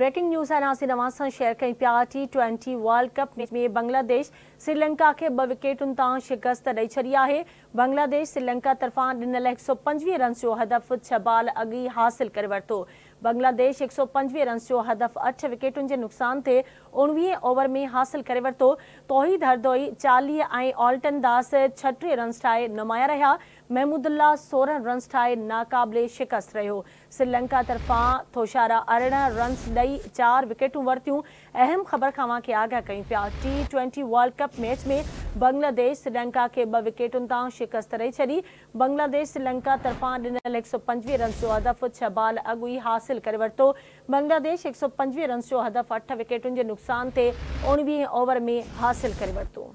breaking news है नासिर से share कई पिया टी ट्वेंटी वर्ल्ड कप में बांग्लादेश श्रीलंका के ब विकेटों तां शिकस्त ॾेई छी है बांग्लादेश श्रीलंका तरफा डिनल एक सौ पंजी रन जो हदफ़ छह बाल अॻु हासिल कर वरतो बांग्लादेश एक सौ पंजवीह रन जो हदफ़ अठ विकेटों के नुक़सान से उवी ओवर में हासिल कर वरतो तोहिद हरदोई चाली ऐं ऑल्टन दास छटी रन ठाहे नुमाया रहा महमूदुल्ला सोरह रन ठाहे नाक़ाबिले शिकस्त रो श्रीलंका तरफा थोशारा अरिड़हं रन दई चार विकेटू वरितियूं अहम ख़बर का आगाह कयूं पिया T twenty World Cup match में ಬಾಂಗ್ಲಾದೇಶ श्रीलंका के ವಿಕೆಟುनि तां शिकस्त रही छी बांग्लादेश श्रीलंका तरफा ॾिनल हिकु सौ पंजवीह रन जो हदफ़ छह बाल अगु ई हासिल कर वरितो बांग्लादेश एक सौ पंजवीह रन जो हदफ़ अठ विकेटुनि के नुक़सान से उवी ओवर में हासिल कर वरतो